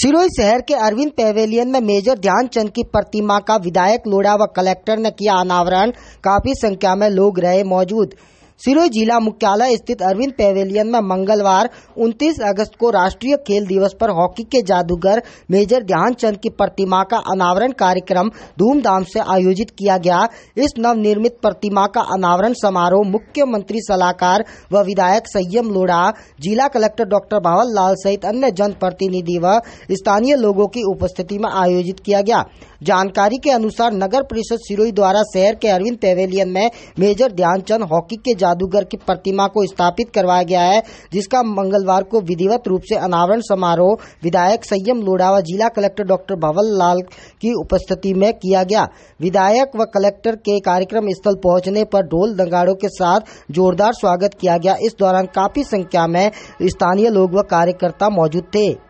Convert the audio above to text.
सिरोही शहर के अरविंद पेवेलियन में मेजर ध्यानचंद की प्रतिमा का विधायक लोढ़ा व कलेक्टर ने किया अनावरण काफी संख्या में लोग रहे मौजूद सिरोही जिला मुख्यालय स्थित अरविंद पेवेलियन में मंगलवार 29 अगस्त को राष्ट्रीय खेल दिवस पर हॉकी के जादूगर मेजर ध्यानचंद की प्रतिमा का अनावरण कार्यक्रम धूमधाम से आयोजित किया गया इस नव निर्मित प्रतिमा का अनावरण समारोह मुख्यमंत्री सलाहकार व विधायक संयम लोढ़ा जिला कलेक्टर डॉक्टर भावन लाल सहित अन्य जनप्रतिनिधि व स्थानीय लोगों की उपस्थिति में आयोजित किया गया जानकारी के अनुसार नगर परिषद सिरोही द्वारा शहर के अरविंद पेवेलियन में मेजर ध्यानचंद हॉकी के जादूगर की प्रतिमा को स्थापित करवाया गया है जिसका मंगलवार को विधिवत रूप से अनावरण समारोह विधायक संयम व जिला कलेक्टर डॉक्टर भवन लाल की उपस्थिति में किया गया विधायक व कलेक्टर के कार्यक्रम स्थल पहुंचने पर ढोल दंगाड़ों के साथ जोरदार स्वागत किया गया इस दौरान काफी संख्या में स्थानीय लोग व कार्यकर्ता मौजूद थे